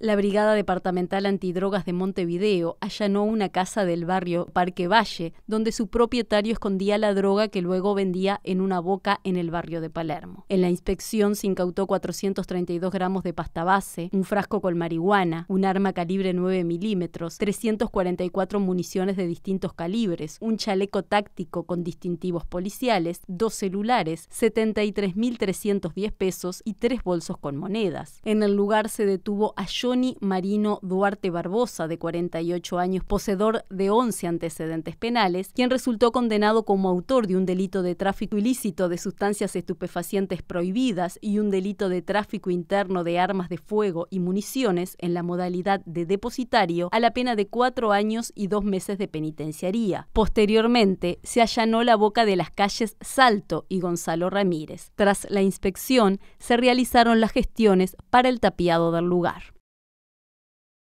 La Brigada Departamental Antidrogas de Montevideo allanó una casa del barrio Parque Valle, donde su propietario escondía la droga que luego vendía en una boca en el barrio de Palermo. En la inspección se incautó 432 gramos de pasta base, un frasco con marihuana, un arma calibre 9 milímetros, 344 municiones de distintos calibres, un chaleco táctico con distintivos policiales, dos celulares, 73.310 pesos y tres bolsos con monedas. En el lugar se detuvo a Johnny Marino Duarte Barbosa, de 48 años, poseedor de 11 antecedentes penales, quien resultó condenado como autor de un delito de tráfico ilícito de sustancias estupefacientes prohibidas y un delito de tráfico interno de armas de fuego y municiones en la modalidad de depositario a la pena de cuatro años y dos meses de penitenciaría. Posteriormente, se allanó la boca de las calles Salto y Gonzalo Ramírez. Tras la inspección, se realizaron las gestiones para el tapiado del lugar.